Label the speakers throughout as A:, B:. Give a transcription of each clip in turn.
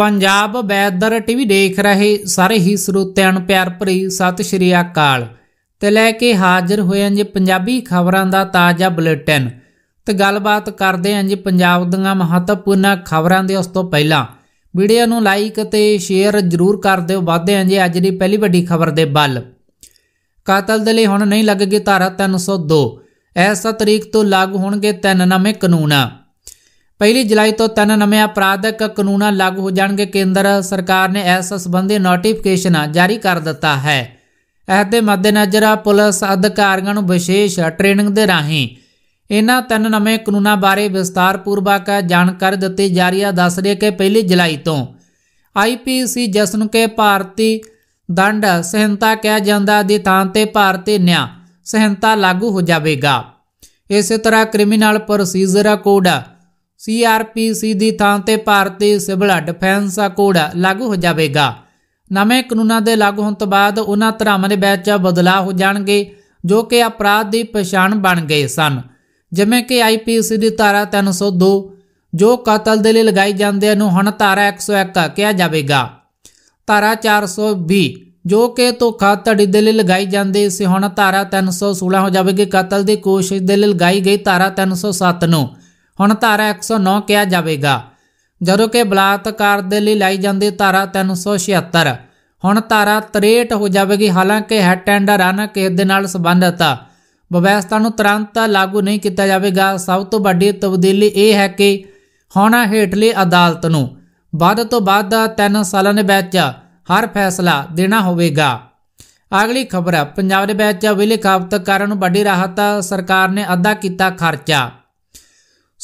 A: Punjab weather TV ਦੇਖ ਰਹੇ ਸਾਰੇ ਹੀ ਸਰੋਤਿਆਂ ਨੂੰ ਪਿਆਰ ਭਰੀ ਸਤਿ ਸ਼੍ਰੀ ਅਕਾਲ ਤੇ ਲੈ ਕੇ ਹਾਜ਼ਰ ਹੋਏ ਹਾਂ ਜੀ ਪੰਜਾਬੀ ਖਬਰਾਂ ਦਾ ਤਾਜ਼ਾ ਬੁਲੇਟਿਨ ਤੇ ਗੱਲਬਾਤ ਕਰਦੇ ਹਾਂ ਜੀ ਪੰਜਾਬ ਦੀਆਂ ਮਹੱਤਵਪੂਰਨ ਖਬਰਾਂ ਦੇ ਉਸ ਤੋਂ ਪਹਿਲਾਂ ਵੀਡੀਓ ਨੂੰ ਲਾਈਕ ਤੇ ਸ਼ੇਅਰ ਜ਼ਰੂਰ ਕਰ ਦਿਓ ਵਾਧੇ ਹਾਂ ਜੀ ਅੱਜ ਦੀ ਪਹਿਲੀ ਵੱਡੀ ਖਬਰ ਦੇ ਬੱਲ ਕਾਤਲ ਦੇ ਲਈ ਹੁਣ ਨਹੀਂ ਲੱਗੇਗੀ ਧਾਰਾ 302 ਐਸਾ ਤਰੀਕ ਤੋਂ ਲਾਗੂ ਹੋਣਗੇ ਤਿੰਨ ਨਵੇਂ ਕਾਨੂੰਨ ਪਹਿਲੀ ਜੁਲਾਈ ਤੋਂ ਤਿੰਨ ਨਵੇਂ ਅਪਰਾਧਕ ਕਾਨੂੰਨਾਂ ਲਾਗੂ ਹੋ ਜਾਣਗੇ ਕੇਂਦਰ ਸਰਕਾਰ ਨੇ ਇਸ ਸੰਬੰਧੀ ਨੋਟੀਫਿਕੇਸ਼ਨ ਜਾਰੀ ਕਰ ਦਿੱਤਾ ਹੈ ਇਸ ਦੇ ਮੱਦੇਨਜ਼ਰ ਪੁਲਿਸ ਅਧਿਕਾਰੀਆਂ ਨੂੰ ਵਿਸ਼ੇਸ਼ ਟ੍ਰੇਨਿੰਗ ਦੇ ਰਾਹੀਂ ਇਹਨਾਂ ਤਿੰਨ ਨਵੇਂ ਕਾਨੂੰਨਾਂ ਬਾਰੇ ਵਿਸਤਾਰਪੂਰਵਕ ਜਾਣਕਾਰੀ ਦਿੱਤੀ ਜਾ ਰਹੀ ਹੈ ਦੱਸ ਰਹੀ ਹੈ ਕਿ ਪਹਿਲੀ ਜੁਲਾਈ ਤੋਂ ਆਈਪੀਸੀ ਜਿਸ ਨੂੰ ਕਿ ਭਾਰਤੀ ਦੰਡ ਸਹਿੰਤਾ ਕਿਹਾ ਜਾਂਦਾ ਦੀ ਥਾਂ ਤੇ ਭਾਰਤੀ ਨਿਆਂ ਸਹਿੰਤਾ ਲਾਗੂ ਹੋ ਜਾਵੇਗਾ ਇਸੇ ਤਰ੍ਹਾਂ ਕ੍ਰਿਮੀਨਲ ਪ੍ਰੋਸੀਜਰ ਕੋਡ ਸੀਆਰਪੀਸੀ ਦੀ ਥਾਂ ਤੇ ਭਾਰਤੀ ਸਿਵਲ ਡਿਫੈਂਸ ਕੋਡ ਲਾਗੂ ਹੋ ਜਾਵੇਗਾ ਨਵੇਂ ਕਾਨੂੰਨਾਂ ਦੇ ਲਾਗੂ ਹੋਣ ਤੋਂ ਬਾਅਦ ਉਹਨਾਂ ਧਰਮਾਂ ਦੇ ਵਿੱਚ ਬਦਲਾਅ ਹੋ ਜਾਣਗੇ ਜੋ ਕਿ ਅਪਰਾਧ ਦੀ ਪਛਾਣ ਬਣ ਗਏ ਸਨ ਜਿਵੇਂ ਕਿ ਆਈਪੀਸੀ ਦੀ ਧਾਰਾ 302 ਜੋ ਕਤਲ ਦੇ ਲਈ ਲਗਾਈ ਜਾਂਦੇ ਨੂੰ ਹੁਣ ਧਾਰਾ 101 ਕਿਹਾ ਜਾਵੇਗਾ ਧਾਰਾ 420 ਜੋ ਕਿ ਧੋਖਾ ਧੜੀ ਦੇ ਲਈ ਲਗਾਈ ਜਾਂਦੀ ਸੀ ਹੁਣ ਧਾਰਾ 316 ਹੋ ਜਾਵੇਗੀ ਕਤਲ ਦੀ ਕੋਸ਼ਿਸ਼ ਦੇ ਲਈ ਲਗਾਈ ਗਈ ਧਾਰਾ 307 ਨੂੰ ਹੁਣ ਧਾਰਾ 109 ਕਿਹਾ ਜਾਵੇਗਾ ਜਦੋਂ ਕਿ ਬਲਾਤਕਾਰ ਦੇ ਲਈ ਲਾਈ ਜਾਂਦੀ ਧਾਰਾ 376 ਹੁਣ ਧਾਰਾ 63 ਹੋ ਜਾਵੇਗੀ ਹਾਲਾਂਕਿ ਹੈਟ ਐਂਡ ਰਨ ਕੇਸ ਦੇ ਨਾਲ ਸੰਬੰਧਤ ਵਿਵਸਥਾ ਨੂੰ ਤੁਰੰਤ ਲਾਗੂ ਨਹੀਂ ਕੀਤਾ ਜਾਵੇਗਾ ਸਭ ਤੋਂ ਵੱਡੀ ਤਬਦੀਲੀ ਇਹ ਹੈ ਕਿ ਹੁਣ ਹੇਠਲੀ ਅਦਾਲਤ ਨੂੰ ਵੱਧ ਤੋਂ ਵੱਧ 3 ਸਾਲਾਂ ਦੇ ਵਿੱਚ ਹਰ ਫੈਸਲਾ ਦੇਣਾ ਹੋਵੇਗਾ ਅਗਲੀ ਖਬਰ ਪੰਜਾਬ ਦੇ ਵਿੱਚ ਵਿਲੇ ਕਾਬਤ ਕਾਰਨ ਵੱਡੀ ਰਾਹਤ ਸਰਕਾਰ ਨੇ ਅੱਧਾ ਕੀਤਾ ਖਰਚਾ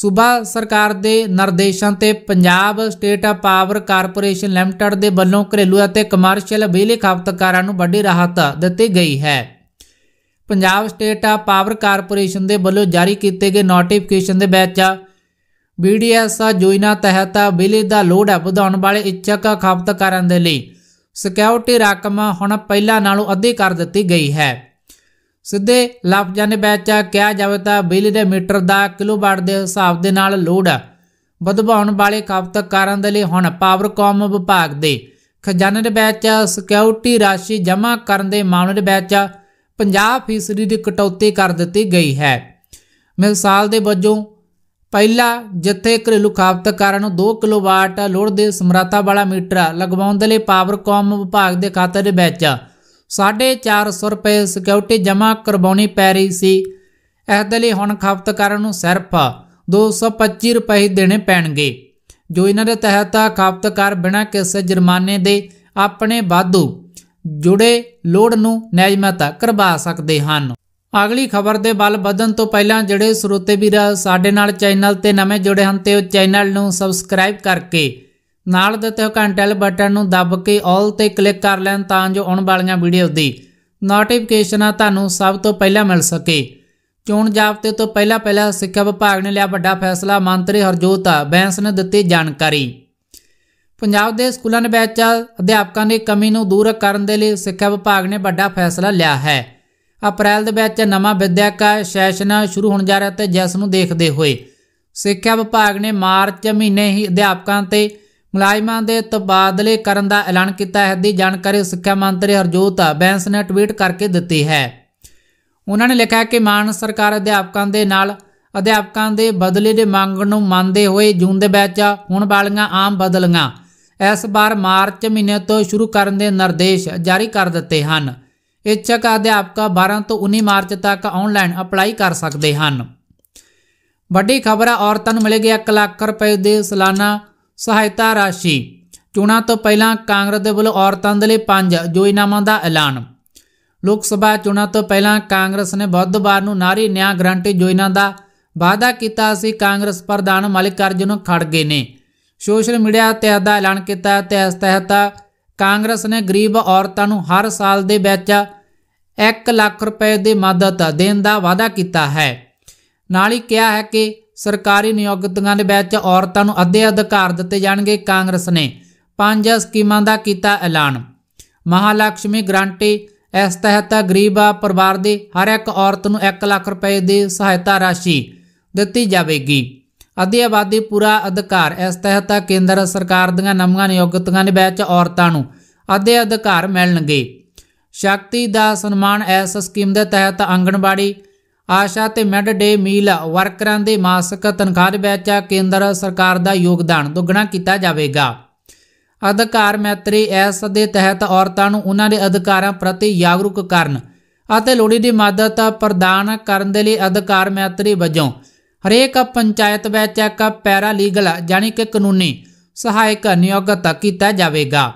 A: ਸੂਬਾ ਸਰਕਾਰ ਦੇ ਨਿਰਦੇਸ਼ਾਂ ਤੇ Punjab State Power Corporation Limited ਦੇ ਵੱਲੋਂ ਘਰੇਲੂ ਅਤੇ ਕਮਰਸ਼ੀਅਲ ਬਿਜਲੀ ਖਪਤਕਾਰਾਂ ਨੂੰ ਵੱਡੀ ਰਾਹਤ ਦਿੱਤੀ ਗਈ ਹੈ ਪੰਜਾਬ ਸਟੇਟ ਪਾਵਰ ਕਾਰਪੋਰੇਸ਼ਨ ਦੇ ਵੱਲੋਂ ਜਾਰੀ ਕੀਤੇ ਗਏ ਨੋਟੀਫਿਕੇਸ਼ਨ ਦੇ ਵਿੱਚ ਬੀਡੀਐਸ ਜੋਇਨਾ ਤਹਿਤ ਬਿਜਲੀ ਦਾ ਲੋਡ ਵਧਾਉਣ ਵਾਲੇ ਇੱਛਕ ਖਪਤਕਾਰਾਂ ਦੇ ਲਈ ਸਿਕਿਉਰਿਟੀ ਰਕਮ ਹੁਣ ਪਹਿਲਾਂ ਨਾਲੋਂ ਅੱਧੀ ਕਰ ਦਿੱਤੀ ਗਈ ਹੈ ਸਿੱਧੇ ਲਫ਼ਜ਼ਾਂ ਦੇ ਵਿੱਚ ਕਿਹਾ ਜਾਵੇ ਤਾਂ ਬਿਜਲੀ ਦੇ ਮੀਟਰ ਦਾ ਕਿਲੋਵਾਟ ਦੇ ਹਿਸਾਬ ਦੇ ਨਾਲ ਲੋਡ ਵਧਵਾਉਣ ਵਾਲੇ ਖਪਤਕਾਰਾਂ ਦੇ ਲਈ ਹੁਣ ਪਾਵਰਕਾਮ ਵਿਭਾਗ ਦੇ ਖਜ਼ਾਨੇ ਦੇ ਵਿੱਚ ਸਿਕਿਉਰਿਟੀ ਰਾਸ਼ੀ ਜਮ੍ਹਾਂ ਕਰਨ ਦੇ ਮਾਮਲੇ ਦੇ ਵਿੱਚ 50% ਦੀ ਕਟੌਤੀ ਕਰ ਦਿੱਤੀ ਗਈ ਹੈ ਮਿਸਾਲ ਦੇ ਵਜੋਂ ਪਹਿਲਾ ਜਿੱਥੇ ਘਰੇਲੂ ਖਪਤਕਾਰਾਂ ਨੂੰ 2 ਕਿਲੋਵਾਟ ਲੋਡ ਦੇ ਸਮਰੱਥਾ ਵਾਲਾ ਮੀਟਰ ਲਗਵਾਉਣ ਦੇ ਲਈ ਪਾਵਰਕਾਮ ਵਿਭਾਗ ਦੇ ਖਾਤੇ ਦੇ ਵਿੱਚ 450 ਰੁਪਏ ਸਿਕਿਉਰਿਟੀ ਜਮ੍ਹਾਂ ਕਰਵਾਉਣੀ ਪੈ ਰਹੀ ਸੀ ਇਸ ਦੇ ਲਈ ਹੁਣ ਖਪਤਕਾਰਾਂ ਨੂੰ ਸਿਰਫ 225 ਰੁਪਏ ਦੇਣੇ ਪੈਣਗੇ ਜੋ ਇਹਨਾਂ ਦੇ ਤਹਿਤ ਖਪਤਕਾਰ ਬਿਨਾਂ ਕਿਸੇ ਜੁਰਮਾਨੇ ਦੇ ਆਪਣੇ ਵਾਧੂ ਜੁੜੇ ਲੋੜ ਨੂੰ ਨਿਯਮਤ ਕਰਵਾ ਸਕਦੇ ਹਨ ਅਗਲੀ ਖਬਰ ਦੇ ਵੱਲ ਵਧਣ ਤੋਂ ਪਹਿਲਾਂ ਜਿਹੜੇ ਸਰੋਤੇ ਵੀਰ ਸਾਡੇ ਨਾਲ ਚੈਨਲ ਤੇ ਨਵੇਂ ਜੁੜੇ ਹਨ ਤੇ ਉਹ ਚੈਨਲ ਨੂੰ ਸਬਸਕ੍ਰਾਈਬ ਕਰਕੇ ਨਾਲ ਦਿੱਤੇ ਹੋ ਘੰਟੇ ਵਾਲੇ ਬਟਨ ਨੂੰ ਦੱਬ ਕੇ ਆਲ ਤੇ ਕਲਿੱਕ ਕਰ ਲੈਣ ਤਾਂ ਜੋ ਆਉਣ ਵਾਲੀਆਂ ਵੀਡੀਓ ਦੀ ਨੋਟੀਫਿਕੇਸ਼ਨਾਂ ਤੁਹਾਨੂੰ ਸਭ ਤੋਂ ਪਹਿਲਾਂ ਮਿਲ ਸਕੇ ਚੋਣ ਜਾਬਤੇ ਤੋਂ ਪਹਿਲਾਂ ਪਹਿਲਾਂ ਸਿੱਖਿਆ ਵਿਭਾਗ ਨੇ ਲਿਆ ਵੱਡਾ ਫੈਸਲਾ ਮੰਤਰੀ ਹਰਜੋਤ ਬੈਂਸ ਨੇ ਦਿੱਤੀ ਜਾਣਕਾਰੀ ਪੰਜਾਬ ਦੇ ਸਕੂਲਾਂ ਦੇ ਵਿੱਚ ਅਧਿਆਪਕਾਂ ਦੀ ਕਮੀ ਨੂੰ ਦੂਰ ਕਰਨ ਦੇ ਲਈ ਸਿੱਖਿਆ ਵਿਭਾਗ ਨੇ ਵੱਡਾ ਫੈਸਲਾ ਲਿਆ ਹੈ ਅਪ੍ਰੈਲ ਦੇ ਵਿੱਚ ਨਵਾਂ ਵਿਦਿਅਕ ਸੈਸ਼ਨ ਸ਼ੁਰੂ ਹੋਣ ਜਾ ਰਿਹਾ ਤੇ ਜਿਸ ਨੂੰ ਦੇਖਦੇ ਹੋਏ ਸਿੱਖਿਆ ਵਿਭਾਗ ਨੇ ਮਾਰਚ ਮਹੀਨੇ ਹੀ ਅਧਿਆਪਕਾਂ ਤੇ ਮੁਲਾਇਮਾਂ ਦੇ ਤਬਾਦਲੇ ਕਰਨ ਦਾ ਐਲਾਨ ਕੀਤਾ ਹੈ ਦੀ ਜਾਣਕਾਰੀ ਸਿੱਖਿਆ ਮੰਤਰੀ ਹਰਜੋਤ ਬੈਂਸ ਨੇ ਟਵੀਟ ਕਰਕੇ ਦਿੱਤੀ ਹੈ ਉਹਨਾਂ ਨੇ ਲਿਖਿਆ ਕਿ ਮਾਨ ਸਰਕਾਰ ਅਧਿਆਪਕਾਂ ਦੇ ਨਾਲ ਅਧਿਆਪਕਾਂ ਦੇ ਬਦਲੇ ਦੇ ਮੰਗ ਨੂੰ ਮੰਨਦੇ ਹੋਏ ਜੂਨ ਦੇ ਵਿੱਚ ਹੋਣ ਵਾਲੀਆਂ ਆਮ ਬਦਲੀਆਂ ਇਸ ਵਾਰ ਮਾਰਚ ਮਹੀਨੇ ਤੋਂ ਸ਼ੁਰੂ ਕਰਨ ਦੇ ਨਿਰਦੇਸ਼ ਜਾਰੀ ਕਰ ਦਿੱਤੇ ਹਨ ਇੱਛਕ ਅਧਿਆਪਕਾ 12 ਤੋਂ 19 ਮਾਰਚ ਤੱਕ ਆਨਲਾਈਨ ਅਪਲਾਈ ਕਰ ਸਕਦੇ ਹਨ ਵੱਡੀ ਖਬਰ ਹੈ ਔਰਤਾਂ ਨੂੰ ਮਿਲੇਗੀ 1 ਲੱਖ ਰੁਪਏ ਦੇ ਸਾਲਾਨਾ ਸਹਾਇਤਾ ਰਾਸ਼ੀ ਚੋਣਾਂ ਤੋਂ ਪਹਿਲਾਂ ਕਾਂਗਰਸ ਦੇ ਵੱਲੋਂ ਔਰਤਾਂ ਦੇ ਲਈ ਪੰਜ ਯੋਜਨਾਵਾਂ ਦਾ ਐਲਾਨ ਲੋਕ ਸਭਾ ਚੋਣਾਂ ਤੋਂ ਪਹਿਲਾਂ ਕਾਂਗਰਸ ਨੇ ਬੁੱਧਵਾਰ ਨੂੰ ਨਾਰੀ ਨਿਆਂ ਗਰੰਟੀ ਯੋਜਨਾ ਦਾ ਵਾਅਦਾ ਕੀਤਾ ਸੀ ਕਾਂਗਰਸ ਪ੍ਰਧਾਨ ਮਲਿਕਾਰਜੁਨ ਖੜਗੇ ਨੇ ਸੋਸ਼ਲ ਮੀਡੀਆ ਤੇ ਆਦਾ ਐਲਾਨ ਕੀਤਾ ਤੇ ਇਸ ਤਹਿਤ ਕਾਂਗਰਸ ਨੇ ਗਰੀਬ ਔਰਤਾਂ ਨੂੰ ਹਰ ਸਾਲ ਦੇ ਵਿੱਚ 1 ਲੱਖ ਰੁਪਏ ਦੀ ਮਦਦ ਦੇਣ ਦਾ ਵਾਅਦਾ ਕੀਤਾ ਹੈ ਨਾਲ ਹੀ ਕਿਹਾ ਹੈ ਕਿ ਸਰਕਾਰੀ ਨਿਯੁਕਤੀਆਂ ਦੇ ਵਿੱਚ ਔਰਤਾਂ ਨੂੰ ਅੱਧੇ ਅਧਿਕਾਰ ਦਿੱਤੇ ਜਾਣਗੇ ਕਾਂਗਰਸ ਨੇ ਪੰਜ ਸਕੀਮਾਂ ਦਾ ਕੀਤਾ ਐਲਾਨ ਮਹਾਲక్ష్ਮੀ ਗਰੰਟੀ ਇਸ ਤਹਿਤ ਗਰੀਬ ਪਰਿਵਾਰ ਦੇ ਹਰ ਇੱਕ ਔਰਤ ਨੂੰ 1 ਲੱਖ ਰੁਪਏ ਦੀ ਸਹਾਇਤਾ ਰਾਸ਼ੀ ਦਿੱਤੀ ਜਾਵੇਗੀ ਅੱਧੀ ਆਬਾਦੀ ਪੂਰਾ ਅਧਿਕਾਰ ਇਸ ਤਹਿਤ ਕੇਂਦਰ ਸਰਕਾਰ ਦੀਆਂ ਨਵੀਆਂ ਨਿਯੁਕਤੀਆਂ ਦੇ ਵਿੱਚ ਔਰਤਾਂ ਨੂੰ ਅੱਧੇ ਅਧਿਕਾਰ ਮਿਲਣਗੇ ਸ਼ਕਤੀ ਦਾ ਸਨਮਾਨ ਇਸ ਸਕੀਮ ਦੇ ਤਹਿਤ ਆਂਗਣਵਾੜੀ ਆਸ਼ਾ ਤੇ ਮਿਡ ਡੇ ਮੀਲ ਵਰਕਰਾਂ ਦੇ ਮਾਸਿਕ ਤਨਖਾਹ ਵਿੱਚ ਕੇਂਦਰ ਸਰਕਾਰ ਦਾ ਯੋਗਦਾਨ ਦੁੱਗਣਾ ਕੀਤਾ ਜਾਵੇਗਾ ਅਧਿਕਾਰ ਮੈਤਰੀ ਐਸ ਦੇ ਤਹਿਤ ਔਰਤਾਂ ਨੂੰ ਉਹਨਾਂ ਦੇ ਅਧਿਕਾਰਾਂ ਪ੍ਰਤੀ ਜਾਗਰੂਕ ਕਰਨ ਅਤੇ ਲੋੜੀਂਦੀ ਮਦਦ ਪ੍ਰਦਾਨ ਕਰਨ ਦੇ ਲਈ ਅਧਿਕਾਰ ਮੈਤਰੀ ਵਜੋਂ ਹਰੇਕ ਪੰਚਾਇਤ ਵਿੱਚ ਇੱਕ ਪੈਰਾ ਲੀਗਲ ਜਾਨੀ ਕਿ ਕਾਨੂੰਨੀ ਸਹਾਇਕ ਨਿਯੁਕਤ ਕੀਤਾ ਜਾਵੇਗਾ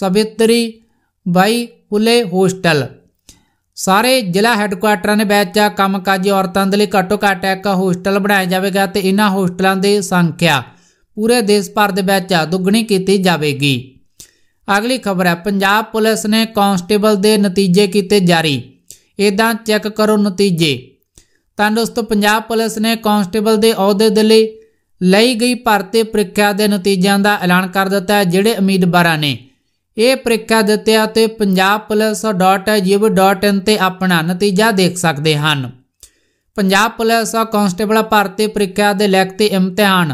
A: ਸਵਿਤਰੀ ਬਾਈ ਹੁਲੇ ਹੋਸਟਲ ਸਾਰੇ ਜ਼ਿਲ੍ਹਾ ਹੈੱਡਕੁਆਟਰਾਂ ਦੇ ਵਿੱਚ ਕੰਮਕਾਜੀ ਔਰਤਾਂ ਦੇ ਲਈ ਘੱਟੋ ਘੱਟ ਇੱਕ ਹੋਸਟਲ ਬਣਾਇਆ ਜਾਵੇਗਾ ਤੇ ਇਹਨਾਂ ਹੋਸਟਲਾਂ ਦੀ ਸੰਖਿਆ ਪੂਰੇ ਦੇਸ਼ ਭਰ ਦੇ ਵਿੱਚ ਦੁੱਗਣੀ ਕੀਤੀ ਜਾਵੇਗੀ ਅਗਲੀ ਖਬਰ ਹੈ ਪੰਜਾਬ ਪੁਲਿਸ ਨੇ ਕਾਂਸਟੇਬਲ ਦੇ ਨਤੀਜੇ ਕੀਤੇ ਜਾਰੀ ਇਦਾਂ ਚੈੱਕ ਕਰੋ ਨਤੀਜੇ ਤਾਂ ਦੋਸਤੋ ਪੰਜਾਬ ਪੁਲਿਸ ਨੇ ਕਾਂਸਟੇਬਲ ਦੇ ਅਹੁਦੇ ਦੇ ਲਈ ਲਈ ਗਈ ਭਰਤੀ ਪ੍ਰੀਖਿਆ ਦੇ ਨਤੀਜਿਆਂ ਦਾ ਐਲਾਨ ਕਰ ਦਿੱਤਾ ਹੈ ਜਿਹੜੇ ਉਮੀਦਵਾਰਾਂ ਨੇ ਇਹ ਪ੍ਰੀਖਿਆ ਦਿੱਤਿਆ ਤੇ punjabpolice.gov.in ਤੇ ਆਪਣਾ ਨਤੀਜਾ ਦੇਖ ਸਕਦੇ ਹਨ ਪੰਜਾਬ ਪੁਲਿਸ ਕਾਂਸਟੇਬਲ ਭਰਤੀ ਪ੍ਰੀਖਿਆ ਦੇ ਲਿਖਤੀ ਇਮਤਿਹਾਨ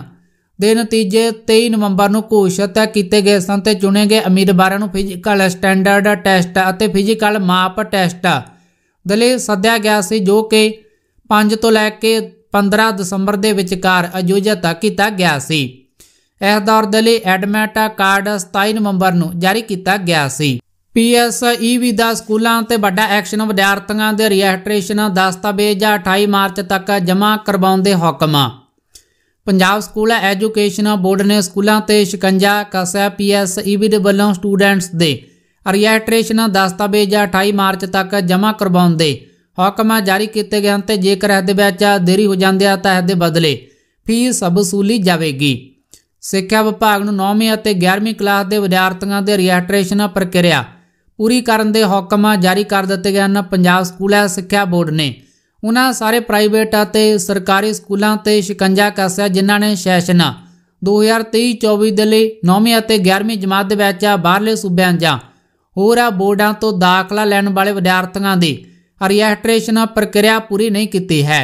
A: ਦੇ ਨਤੀਜੇ 23 ਨਵੰਬਰ ਨੂੰ ਘੋਸ਼ਿਤ ਕੀਤੇ ਗਏ ਸਨ ਤੇ ਚੁਣੇ ਗਏ ਉਮੀਦਵਾਰਾਂ ਨੂੰ ਫਿਜ਼ੀਕਲ ਸਟੈਂਡਰਡ ਟੈਸਟ ਅਤੇ ਫਿਜ਼ੀਕਲ ਮਾਪ ਟੈਸਟ ਦੇ ਲਈ ਸੱਦਿਆ ਗਿਆ ਸੀ ਜੋ ਕਿ 5 ਤੋਂ ਲੈ ਕੇ 15 ਦਸੰਬਰ ਦੇ ਵਿਚਕਾਰ ਆਯੋਜਿਤ ਕੀਤਾ ਗਿਆ ਸੀ ਇਸ ਦੌਰ ਦੇ ਲਈ ਐਡਮਿਟ ਕਾਰਡ 27 ਨਵੰਬਰ ਨੂੰ ਜਾਰੀ ਕੀਤਾ ਗਿਆ ਸੀ ਪੀਐਸਈਵੀ ਦਾ ਸਕੂਲਾਂ ਤੇ ਵੱਡਾ ਐਕਸ਼ਨ ਵਿਦਿਆਰਥੀਆਂ ਦੇ ਰਜਿਸਟ੍ਰੇਸ਼ਨ ਦਸਤਾਵੇਜ਼ 28 ਮਾਰਚ ਤੱਕ ਜਮ੍ਹਾਂ ਕਰਵਾਉਣ ਦੇ ਹੁਕਮ ਪੰਜਾਬ ਸਕੂਲ ਐਜੂਕੇਸ਼ਨ ਬੋਰਡ ਨੇ ਸਕੂਲਾਂ ਤੇ ਸ਼ਿਕੰਜਾ ਕਸਿਆ ਪੀਐਸਈਵੀ ਦੇ ਵੱਲੋਂ ਸਟੂਡੈਂਟਸ ਦੇ ਰਜਿਸਟ੍ਰੇਸ਼ਨ ਦਸਤਾਵੇਜ਼ 28 ਮਾਰਚ ਤੱਕ ਜਮ੍ਹਾਂ ਕਰਵਾਉਣ ਦੇ ਹੁਕਮ ਜਾਰੀ ਕੀਤੇ ਗਏ ਹਨ ਤੇ ਜੇਕਰ ਇਸ ਦੇ ਵਿੱਚ ਦੇਰੀ ਹੋ ਜਾਂਦੀ ਹੈ ਤਾਂ ਇਸ ਦੇ ਬਦਲੇ ਫੀਸ ਸਬਸੂਲੀ ਜਾਵੇਗੀ ਸਿੱਖਿਆ ਵਿਭਾਗ ਨੂੰ 9ਵੀਂ ਅਤੇ 11ਵੀਂ ਕਲਾਸ ਦੇ ਵਿਦਿਆਰਥੀਆਂ ਦੇ ਰਜਿਸਟ੍ਰੇਸ਼ਨ ਪ੍ਰਕਿਰਿਆ ਪੂਰੀ ਕਰਨ ਦੇ ਹੁਕਮ ਜਾਰੀ ਕਰ ਦਿੱਤੇ ਗਏ ਹਨ ਪੰਜਾਬ ਸਕੂਲ ਸਿੱਖਿਆ ਬੋਰਡ ਨੇ ਉਹਨਾਂ ਸਾਰੇ ਪ੍ਰਾਈਵੇਟ ਅਤੇ ਸਰਕਾਰੀ ਸਕੂਲਾਂ ਤੇ ਸ਼ਿਕੰਜਾ ਕੱਸਿਆ ਜਿਨ੍ਹਾਂ ਨੇ ਸੈਸ਼ਨ 2023-24 ਦੇ ਲਈ 9ਵੀਂ ਅਤੇ 11ਵੀਂ ਜਮਾਤ ਦੇ ਵਿੱਚ ਬਾਹਰਲੇ ਸੂਬਿਆਂ ਜਾਂ ਹੋਰ ਬੋਰਡਾਂ ਤੋਂ ਦਾਖਲਾ ਲੈਣ ਵਾਲੇ ਵਿਦਿਆਰਥੀਆਂ ਦੀ ਰਜਿਸਟ੍ਰੇਸ਼ਨ ਪ੍ਰਕਿਰਿਆ ਪੂਰੀ ਨਹੀਂ ਕੀਤੀ ਹੈ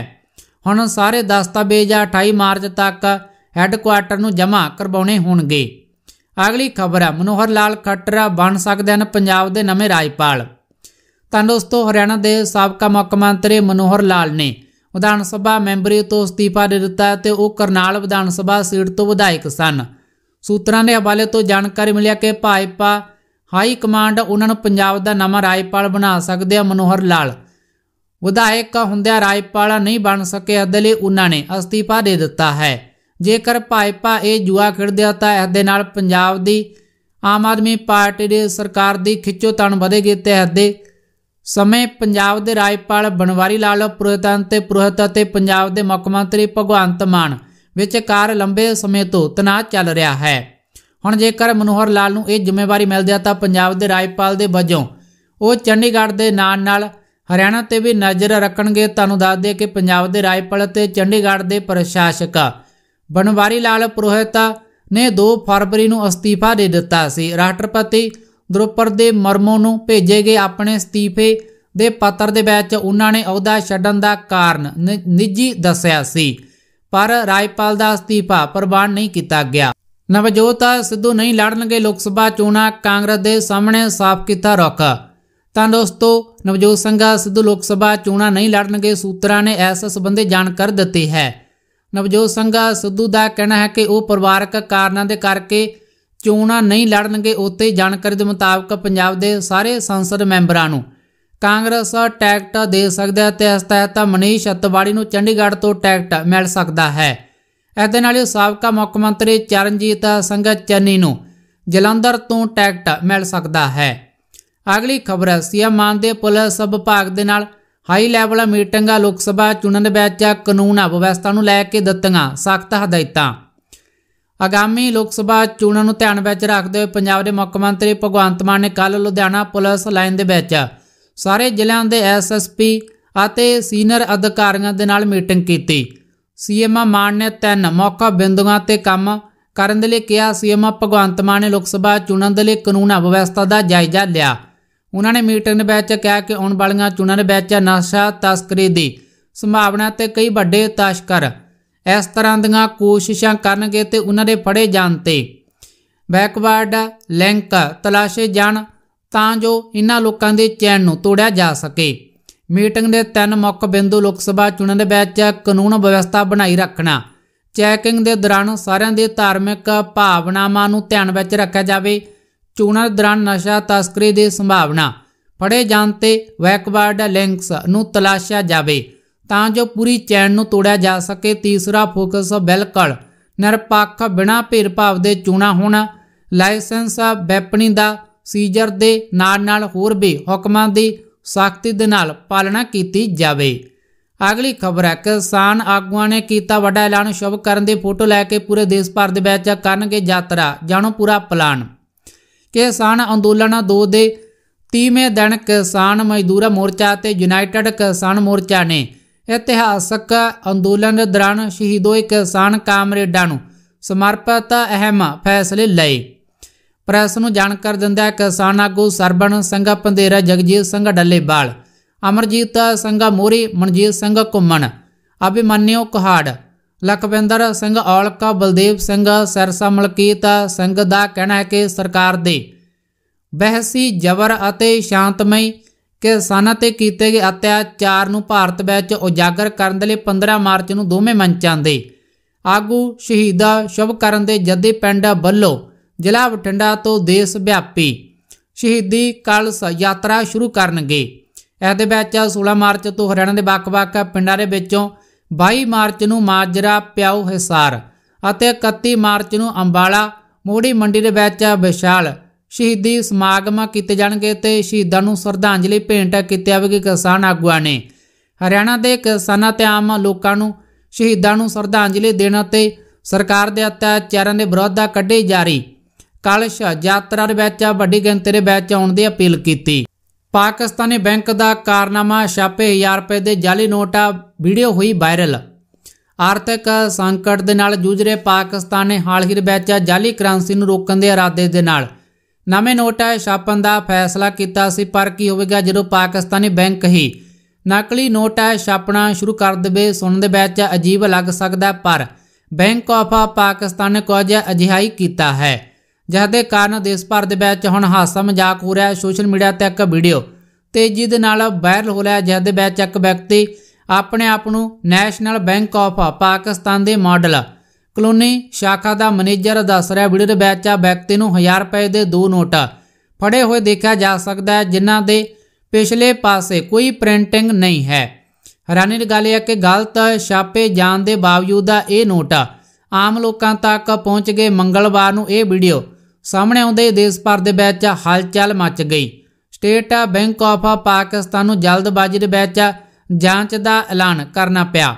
A: ਹੁਣ ਸਾਰੇ ਦਸਤਾਵੇਜ਼ 28 ਮਾਰਚ ਤੱਕ ਹੈੱਡਕੁਆਰਟਰ ਨੂੰ ਜਮ੍ਹਾਂ ਕਰਵਾਉਣੇ ਹੋਣਗੇ ਅਗਲੀ ਖਬਰ ਹੈ ਮਨੋਹਰ ਲਾਲ ਖੱਟਰਾ ਬਣ ਸਕਦੇ ਹਨ ਪੰਜਾਬ ਦੇ ਨਵੇਂ ਰਾਜਪਾਲ ਤਾਂ ਦੋਸਤੋ ਹਰਿਆਣਾ ਦੇ ਸਾਬਕਾ ਮੁੱਖ ਮੰਤਰੀ ਮਨੋਹਰ ਲਾਲ ਨੇ ਵਿਧਾਨ ਸਭਾ ਮੈਂਬਰੀ ਤੋਂ ਅਸਤੀਫਾ ਦੇ ਦਿੱਤਾ ਤੇ ਉਹ ਕਰਨਾਲ ਵਿਧਾਨ ਸਭਾ ਸੀਟ ਤੋਂ ਵਿਧਾਇਕ ਸਨ ਸੂਤਰਾਂ ਦੇ ਹਵਾਲੇ ਤੋਂ ਜਾਣਕਾਰੀ ਮਿਲਿਆ ਕਿ ਭਾਜਪਾ ਹਾਈ ਕਮਾਂਡ ਉਹਨਾਂ ਨੂੰ ਪੰਜਾਬ ਦਾ ਨਵਾਂ ਰਾਜਪਾਲ ਬਣਾ ਸਕਦੇ ਆ ਮਨੋਹਰ ਲਾਲ ਵਿਧਾਇਕ ਹੁੰਦਿਆਂ ਰਾਜਪਾਲ ਨਹੀਂ ਬਣ ਸਕੇ ਅਦਲੇ ਉਹਨਾਂ ਨੇ ਅਸਤੀਫਾ ਦੇ ਦਿੱਤਾ ਹੈ ਜੇਕਰ ਭਾਜਪਾ ਇਹ ਜੂਆ ਖੇਡਦੇ ਆ ਤਾਂ ਇਸ ਦੇ ਨਾਲ ਪੰਜਾਬ ਦੀ ਆਮ ਆਦਮੀ ਪਾਰਟੀ ਦੀ ਸਰਕਾਰ ਦੀ ਖਿੱਚੋ ਤਣ ਵਧੇਗੀ ਤੇ ਇਸ ਦੇ ਸਮੇਂ ਪੰਜਾਬ ਦੇ ਰਾਜਪਾਲ ਬਨਵਾਰੀ ਲਾਲ ਪੁਰੋਹਿਤਾਂ ਤੇ ਪੁਰੋਹਿਤ ਅਤੇ ਪੰਜਾਬ ਦੇ ਮੁੱਖ ਮੰਤਰੀ ਭਗਵੰਤ ਮਾਨ ਵਿਚਕਾਰ ਲੰਬੇ ਸਮੇਂ ਤੋਂ ਤਣਾਅ ਚੱਲ ਰਿਹਾ ਹੈ ਹੁਣ ਜੇਕਰ ਮਨੋਹਰ ਲਾਲ ਨੂੰ ਇਹ ਜ਼ਿੰਮੇਵਾਰੀ ਮਿਲਦੀ ਆ ਤਾਂ ਪੰਜਾਬ ਦੇ ਰਾਜਪਾਲ ਦੇ ਵਜੋਂ ਉਹ ਚੰਡੀਗੜ੍ਹ ਦੇ ਨਾਲ ਨਾਲ ਹਰਿਆਣਾ ਤੇ ਵੀ ਨਜ਼ਰ ਰੱਖਣਗੇ ਤੁਹਾਨੂੰ ਦੱਸ ਦੇ ਕਿ ਪੰਜਾਬ ਦੇ ਰਾਜਪਾਲ ਤੇ ਚੰਡੀਗੜ੍ਹ ਦੇ ਪ੍ਰਸ਼ਾਸਕ ਬਨਵਾਰੀ ਲਾਲ ਪ੍ਰੋਹਿਤ ਨੇ 2 ਫਰਵਰੀ ਨੂੰ ਅਸਤੀਫਾ ਦੇ ਦਿੱਤਾ ਸੀ ਰਾਸ਼ਟਰਪਤੀ ਦਰੋਪਰ ਦੇ ਮਰਮੋ ਨੂੰ ਭੇਜੇ ਗਏ ਆਪਣੇ ਅਸਤੀਫੇ ਦੇ ਪੱਤਰ ਦੇ ਵਿੱਚ ਉਹਨਾਂ ਨੇ ਅਹੁਦਾ ਛੱਡਣ ਦਾ ਕਾਰਨ ਨਿੱਜੀ ਦੱਸਿਆ ਸੀ ਪਰ ਰਾਜਪਾਲ ਦਾ ਅਸਤੀਫਾ ਪ੍ਰਵਾਨ ਨਹੀਂ ਕੀਤਾ ਗਿਆ ਨਵਜੋਤ ਸਿੱਧੂ ਨਹੀਂ ਲੜਨਗੇ ਲੋਕ ਸਭਾ ਚੋਣਾਂ ਕਾਂਗਰਸ ਦੇ ਸਾਹਮਣੇ ਸਾਫ਼ ਕੀਤਾ ਰੁਖ ਤਾਂ ਦੋਸਤੋ ਨਵਜੋਤ ਸਿੰਘ ਸਿੱਧੂ ਲੋਕ ਸਭਾ ਚੋਣਾਂ ਨਹੀਂ ਲੜਨਗੇ ਸੂਤਰਾਂ ਨੇ ਇਸ ਸੰਬੰਧੀ ਜਾਣਕਾਰੀ ਦਿੱਤੀ ਹੈ ਨਵਜੋਤ ਸਿੰਘ ਸਿੱਧੂ ਦਾ ਕਹਿਣਾ ਹੈ ਕਿ ਉਹ ਪਰਿਵਾਰਕ ਕਾਰਨਾਂ ਦੇ ਕਰਕੇ ਚੋਣਾਂ ਨਹੀਂ ਲੜਨਗੇ ਉੱਤੇ ਜਾਣਕਾਰੀ ਦੇ ਮੁਤਾਬਕ ਪੰਜਾਬ ਦੇ ਸਾਰੇ ਸੰਸਦ ਮੈਂਬਰਾਂ ਨੂੰ ਕਾਂਗਰਸ ਟੈਕਟ ਦੇ ਸਕਦਾ ਹੈ ਤੇ ਇਸ ਤਹਿਤ ਮਨੀਸ਼ ਅਤਵਾੜੀ ਨੂੰ ਚੰਡੀਗੜ੍ਹ ਤੋਂ ਟੈਕਟ ਮਿਲ ਸਕਦਾ ਹੈ ਇਸ ਦੇ ਨਾਲ ਹੀ ਸਾਬਕਾ ਮੁੱਖ ਮੰਤਰੀ ਚਰਨਜੀਤ ਸਿੰਘ ਚੰਨੀ ਨੂੰ ਜਲੰਧਰ ਤੋਂ ਟੈਕਟ ਮਿਲ ਸਕਦਾ ਹੈ ਅਗਲੀ ਖਬਰ ਸੀਐਮ ਮਾਨ ਦੇ ਪੁਲਿਸ ਵਿਭਾਗ ਦੇ ਨਾਲ ਹਾਈ ਲੈਵਲ ਮੀਟਿੰਗਾਂ ਲੋਕ ਸਭਾ ਚੁਣਨ ਵਿੱਚ ਕਾਨੂੰਨ ਅਵਵਸਥਾ ਨੂੰ ਲੈ ਕੇ ਦਿੱਤੀਆਂ ਸਖਤ ਹਦਾਇਤਾਂ ਆਗਾਮੀ ਲੋਕ ਸਭਾ ਚੋਣਾਂ ਨੂੰ ਧਿਆਨ ਵਿੱਚ ਰੱਖਦੇ ਹੋਏ ਪੰਜਾਬ ਦੇ ਮੁੱਖ ਮੰਤਰੀ ਭਗਵੰਤ ਮਾਨ ਨੇ ਕੱਲ ਲੁਧਿਆਣਾ ਪੁਲਿਸ ਲਾਈਨ ਦੇ ਵਿੱਚ ਸਾਰੇ ਜ਼ਿਲ੍ਹਿਆਂ ਦੇ ਐਸਐਸਪੀ ਅਤੇ ਸੀਨੀਅਰ ਅਧਿਕਾਰੀਆਂ ਦੇ ਨਾਲ ਮੀਟਿੰਗ ਕੀਤੀ ਸੀਐਮ ਮਾਨ ਨੇ ਤਿੰਨ ਮੌਕਾ ਬਿੰਦੂਆਂ ਤੇ ਕੰਮ ਕਰਨ ਦੇ ਲਈ ਕਿਹਾ ਸੀਐਮ ਭਗਵੰਤ ਮਾਨ ਨੇ ਲੋਕ ਸਭਾ ਚੋਣਾਂ ਦੇ ਲਈ ਕਾਨੂੰਨ ਅਵਵਸਥਾ ਦਾ ਜਾਇਜ਼ਾ ਲਿਆ ਉਹਨਾਂ ਨੇ ਮੀਟਿੰਗ ਵਿੱਚ ਕਿਹਾ ਕਿ ਆਉਣ ਵਾਲੀਆਂ ਚੋਣਾਂ ਵਿੱਚ ਨਸ਼ਾ ਤਸਕਰੀ ਦੀ ਸੰਭਾਵਨਾ ਤੇ ਕਈ ਵੱਡੇ ਤਸਕਰ ਇਸ ਤਰ੍ਹਾਂ ਦੀਆਂ ਕੋਸ਼ਿਸ਼ਾਂ ਕਰਨਗੇ ਤੇ ਉਹਨਾਂ ਦੇ ਫੜੇ ਜਾਣ ਤੇ ਬੈਕਵਰਡ ਲਿੰਕ ਤਲਾਸ਼ੇ ਜਾਣ ਤਾਂ ਜੋ ਇਹਨਾਂ ਲੋਕਾਂ ਦੇ ਚੈਨ ਨੂੰ ਤੋੜਿਆ ਜਾ ਸਕੇ ਮੀਟਿੰਗ ਦੇ ਤਿੰਨ ਮੁੱਖ ਬਿੰਦੂ ਲੋਕ ਸਭਾ ਚੋਣਾਂ ਦੇ ਵਿੱਚ ਕਾਨੂੰਨ ਵਿਵਸਥਾ ਬਣਾਈ ਰੱਖਣਾ ਚੈਕਿੰਗ ਦੇ ਦੌਰਾਨ ਸਾਰਿਆਂ ਦੇ ਧਾਰਮਿਕ ਭਾਵਨਾਵਾਂ ਨੂੰ ਧਿਆਨ ਵਿੱਚ ਰੱਖਿਆ ਜਾਵੇ ਚੋਣਾਂ ਦੌਰਾਨ ਨਸ਼ਾ ਤਸਕਰੀ ਦੀ ਸੰਭਾਵਨਾ ਫੜੇ ਜਾਣ ਤੇ ਵੈਕਵਰਡ ਲਿੰਕਸ ਨੂੰ ਤਲਾਸ਼ਿਆ ਜਾਵੇ ਤਾਂ ਜੋ ਪੂਰੀ ਚੈਨ ਨੂੰ ਤੋੜਿਆ ਜਾ ਸਕੇ ਤੀਸਰਾ ਫੋਕਸ ਬਿਲਕੁਲ ਨਿਰਪੱਖ ਬਿਨਾਂ ਭਾਵ ਦੇ ਚੋਣਾਂ ਹੋਣਾ ਲਾਇਸੈਂਸ ਵੈਪਨੀ ਦਾ ਸੀਜ਼ਰ ਦੇ ਨਾਲ ਨਾਲ ਹੋਰ ਵੀ ਹੁਕਮਾਂ ਦੀ ਸਖਤੀ ਦੇ ਨਾਲ ਪਾਲਣਾ ਕੀਤੀ ਜਾਵੇ ਅਗਲੀ ਖਬਰ ਹੈ ਕਿਸਾਨ ਆਗੂਆਂ ਨੇ ਕੀਤਾ ਵੱਡਾ ਐਲਾਨ ਸ਼ੁਭ ਕਰਨ ਦੀ ਫੋਟੋ ਲੈ ਕੇ ਪੂਰੇ ਦੇਸ਼ ਭਰ ਦੇ ਵਿੱਚ ਕਰਨਗੇ ਯਾਤਰਾ ਜਾਣੋ ਪੂਰਾ ਪਲਾਨ ਕਿਸਾਨ ਅੰਦੋਲਨ 2 ਦੇ 30ਵੇਂ ਦਿਨ ਕਿਸਾਨ ਮਜ਼ਦੂਰ ਮੋਰਚਾ ਤੇ ਯੂਨਾਈਟਿਡ ਕਿਸਾਨ ਮੋਰਚਾ ਨੇ ਇਤਿਹਾਸਕ ਅੰਦੋਲਨ ਦੌਰਾਨ ਸ਼ਹੀਦ ਹੋਏ ਕਿਸਾਨ ਕਾਮਰੇਡਾਂ ਨੂੰ ਸਮਰਪਿਤ ਅਹਿਮ ਫੈਸਲੇ ਲਏ ਪ੍ਰੈਸ ਨੂੰ ਜਾਣਕਾਰ ਦਿੰਦਾ ਕਿਸਾਨ ਆਗੂ ਸਰਬਣ ਸਿੰਘ ਪੰਦੇਰਾ ਜਗਜੀਤ ਸਿੰਘ ਡੱਲੇਵਾਲ ਅਮਰਜੀਤ ਸਿੰਘ ਮੋਰੀ ਮਨਜੀਤ ਸਿੰਘ ਕੁੰਮਣ ਅਭਿਮਨਿਓ ਕਹਾੜ ਲਖਵਿੰਦਰ ਸਿੰਘ ਔਲਕਾ ਬਲਦੇਵ ਸਿੰਘ ਸਰਸਾ ਮਲਕੀਤ ਸਿੰਘ ਦਾ ਕਹਿਣਾ ਹੈ ਕਿ ਸਰਕਾਰ ਦੇ ਬਹਿਸੀ ਜ਼ਬਰ ਅਤੇ ਸ਼ਾਂਤਮਈ ਕਿਸਾਨਾਂ ਤੇ ਕੀਤੇ ਗਏ ਅਤਿਆਚਾਰ ਨੂੰ ਭਾਰਤ ਵਿੱਚ ਉਜਾਗਰ ਕਰਨ ਦੇ ਲਈ 15 ਮਾਰਚ ਨੂੰ ਦੋਵੇਂ ਮੰਚਾਂ ਦੇ ਆਗੂ ਸ਼ਹੀਦਾ ਸ਼ਬ ਕਰਨ ਦੇ ਜੱਦੇ ਪਿੰਡ ਬੱਲੋ ਜ਼ਿਲ੍ਹਾ ਬਟਿੰਡਾ ਤੋਂ ਦੇਸ਼ ਵਿਆਪੀ ਸ਼ਹੀਦੀ ਕਲਸ ਯਾਤਰਾ ਸ਼ੁਰੂ ਕਰਨਗੇ ਇਹਦੇ ਵਿੱਚ 16 ਮਾਰਚ ਤੋਂ ਹਰਿਆਣਾ ਦੇ ਵੱਖ-ਵੱਖ ਪਿੰਡਾਂ ਦੇ ਵਿੱਚੋਂ 22 ਮਾਰਚ ਨੂੰ ਮਾਜਰਾ ਪਿਆਉ ਹਿਸਾਰ ਅਤੇ 31 ਮਾਰਚ ਨੂੰ ਅੰਬਾਲਾ ਮੋੜੀ ਮੰਡੀ ਦੇ ਵਿੱਚ ਵਿਸ਼ਾਲ ਸ਼ਹੀਦੀ ਸਮਾਗਮ ਕੀਤੇ ਜਾਣਗੇ ਤੇ ਸ਼ਹੀਦਾਂ ਨੂੰ ਸ਼ਰਧਾਂਜਲੀ ਭੇਂਟ ਕੀਤੀ ਜਾਵੇਗੀ ਕਿਸਾਨ ਆਗੂਆਂ ਨੇ ਹਰਿਆਣਾ ਦੇ ਕਿਸਾਨਾਂ ਤੇ ਆਮ ਲੋਕਾਂ ਨੂੰ ਸ਼ਹੀਦਾਂ ਨੂੰ ਸ਼ਰਧਾਂਜਲੀ ਦੇਣ ਅਤੇ ਸਰਕਾਰ ਦੇ ਅਤਿਆਚਾਰਾਂ ਦੇ ਵਿਰੋਧ ਕੱਢੇ ਜਾਰੀ ਕਲਸ਼ ਯਾਤਰਾ ਦੇ ਵਿੱਚ ਵੱਡੀ ਗਿਣਤੀ ਦੇ ਵਿੱਚ ਆਉਣ ਦੀ ਅਪੀਲ ਕੀਤੀ ਪਾਕਿਸਤਾਨੀ ਬੈਂਕ ਦਾ ਕਾਰਨਾਮਾ ਛਾਪੇ 1000 ਰੁਪਏ ਦੇ ਜਾਲੀ ਨੋਟਾ ਵੀਡੀਓ ਹੋਈ ਵਾਇਰਲ ਆਰਥਿਕ ਸੰਕਟ ਦੇ ਨਾਲ ਜੂਝ ਰਹੇ ਪਾਕਿਸਤਾਨ ਨੇ ਹਾਲ ਹੀ ਵਿੱਚ ਜਾਲੀ ਕਰੰਸੀ ਨੂੰ ਰੋਕਣ ਦੇ ਇਰਾਦੇ ਦੇ ਨਾਲ ਨਵੇਂ ਨੋਟਾ ਛਾਪਣ ਦਾ ਫੈਸਲਾ ਕੀਤਾ ਸੀ ਪਰ ਕੀ ਹੋਵੇਗਾ ਜਦੋਂ ਪਾਕਿਸਤਾਨੀ ਬੈਂਕ ਹੀ ਨਕਲੀ ਨੋਟਾ ਛਾਪਣਾ ਸ਼ੁਰੂ ਕਰ ਦੇਵੇ ਸੁਣਨ ਦੇ ਵਿੱਚ ਅਜੀਬ ਲੱਗ ਸਕਦਾ ਪਰ ਬੈਂਕ ਆਫ ਪਾਕਿਸਤਾਨ ਨੇ ਕੁਝ ਅਜਿਹਾ ਹੀ ਕੀਤਾ ਹੈ ਜਿਸ ਦੇ ਕਾਰਨ ਦੇਸ਼ ਭਰ ਦੇ ਵਿੱਚ ਹੁਣ ਹਾਸਾ ਮਜ਼ਾਕ ਹੋ ਰਿਹਾ ਹੈ ਸੋਸ਼ਲ ਮੀਡੀਆ ਤੇ ਇੱਕ ਵੀਡੀਓ ਤੇਜ਼ੀ ਦੇ ਨਾਲ ਵਾਇਰਲ ਹੋ ਰਿਹਾ ਜਿਸ ਦੇ ਵਿੱਚ ਇੱਕ ਵਿਅਕਤੀ ਆਪਣੇ ਆਪ ਨੂੰ ਨੈਸ਼ਨਲ ਬੈਂਕ ਆਫ ਪਾਕਿਸਤਾਨ ਦੇ ਮਾਡਲ ਕਲੋਨੀ ਸ਼ਾਖਾ ਦਾ ਮੈਨੇਜਰ ਦੱਸ ਰਿਹਾ ਵੀਡੀਓ ਦੇ ਵਿੱਚ ਆ ਵਿਅਕਤੀ ਨੂੰ 1000 ਰੁਪਏ ਦੇ ਦੋ ਨੋਟ ਫੜੇ ਹੋਏ ਦੇਖਿਆ ਜਾ ਸਕਦਾ ਹੈ ਜਿਨ੍ਹਾਂ ਦੇ ਪਿਛਲੇ ਪਾਸੇ ਕੋਈ ਪ੍ਰਿੰਟਿੰਗ ਨਹੀਂ ਹੈ ਹੈਰਾਨੀ ਦੀ ਗੱਲ ਹੈ ਕਿ ਗਲਤ ਛਾਪੇ ਜਾਣ ਦੇ ਬਾਵਜੂਦ ਆ ਇਹ ਨੋਟ ਆਮ ਲੋਕਾਂ ਤੱਕ ਪਹੁੰਚ ਗਏ ਮੰਗਲਵਾਰ ਨੂੰ ਇਹ ਵੀਡੀਓ ਸਾਹਮਣੇ ਆਉਂਦੇ ਹੀ ਦੇਸ਼ ਭਰ ਦੇ ਵਿੱਚ ਹਲਚਲ ਮਚ ਗਈ ਸਟੇਟ ਬੈਂਕ ਆਫ ਪਾਕਿਸਤਾਨ ਨੂੰ ਜਲਦਬਾਜ਼ੀ ਦੇ ਵਿੱਚ ਜਾਂਚ ਦਾ ਐਲਾਨ ਕਰਨਾ ਪਿਆ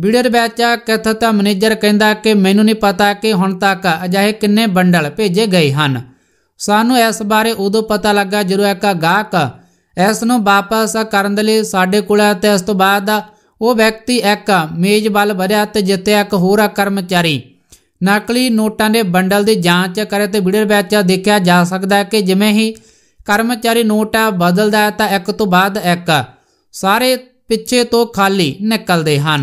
A: ਵੀਡੀਓ ਦੇ ਵਿੱਚ ਕਥਤ ਮੈਨੇਜਰ ਕਹਿੰਦਾ ਕਿ ਮੈਨੂੰ ਨਹੀਂ ਪਤਾ ਕਿ ਹੁਣ ਤੱਕ ਅਜਿਹੇ ਕਿੰਨੇ ਬੰਡਲ ਭੇਜੇ ਗਏ ਹਨ ਸਾਨੂੰ ਇਸ ਬਾਰੇ ਉਦੋਂ ਪਤਾ ਲੱਗਾ ਜਦੋਂ ਇੱਕ ਗਾਹਕ ਇਸ ਨੂੰ ਵਾਪਸ ਕਰਨ ਦੇ ਲਈ ਸਾਡੇ ਕੋਲ ਆਇਆ ਤੇ ਇਸ ਤੋਂ ਬਾਅਦ ਉਹ ਵਿਅਕਤੀ ਇੱਕ ਵੱਲ ਵਧਿਆ ਤੇ ਜਿੱਤੇ ਇੱਕ ਹੋਰ ਕਰਮਚਾਰੀ ਨਕਲੀ ਨੋਟਾਂ ਦੇ ਬੰਡਲ ਦੀ ਜਾਂਚ ਕਰੇ ਤੇ ਵੀਡੀਓ ਵਿੱਚ ਦੇਖਿਆ ਜਾ ਸਕਦਾ ਹੈ ਕਿ ਜਿਵੇਂ ਹੀ ਕਰਮਚਾਰੀ ਨੋਟਾ ਬਦਲਦਾ ਹੈ ਤਾਂ ਇੱਕ ਤੋਂ ਬਾਅਦ ਇੱਕ ਸਾਰੇ ਪਿੱਛੇ ਤੋਂ ਖਾਲੀ ਨਿਕਲਦੇ ਹਨ